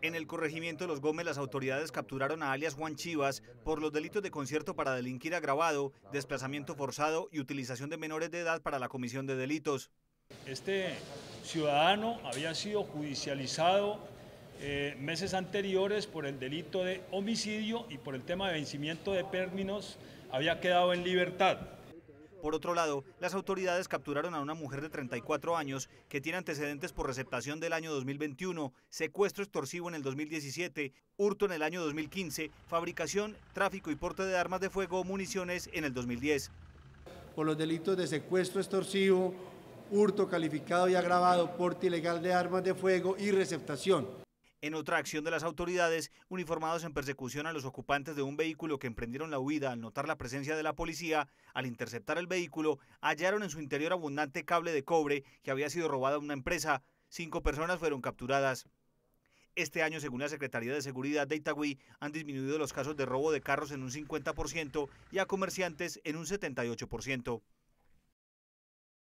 En el corregimiento de Los Gómez, las autoridades capturaron a alias Juan Chivas por los delitos de concierto para delinquir agravado, desplazamiento forzado y utilización de menores de edad para la comisión de delitos. Este ciudadano había sido judicializado eh, meses anteriores por el delito de homicidio y por el tema de vencimiento de términos había quedado en libertad. Por otro lado, las autoridades capturaron a una mujer de 34 años que tiene antecedentes por receptación del año 2021, secuestro extorsivo en el 2017, hurto en el año 2015, fabricación, tráfico y porte de armas de fuego o municiones en el 2010. Por los delitos de secuestro extorsivo, hurto calificado y agravado, porte ilegal de armas de fuego y receptación. En otra acción de las autoridades, uniformados en persecución a los ocupantes de un vehículo que emprendieron la huida al notar la presencia de la policía, al interceptar el vehículo, hallaron en su interior abundante cable de cobre que había sido robado a una empresa. Cinco personas fueron capturadas. Este año, según la Secretaría de Seguridad de Itagüí, han disminuido los casos de robo de carros en un 50% y a comerciantes en un 78%.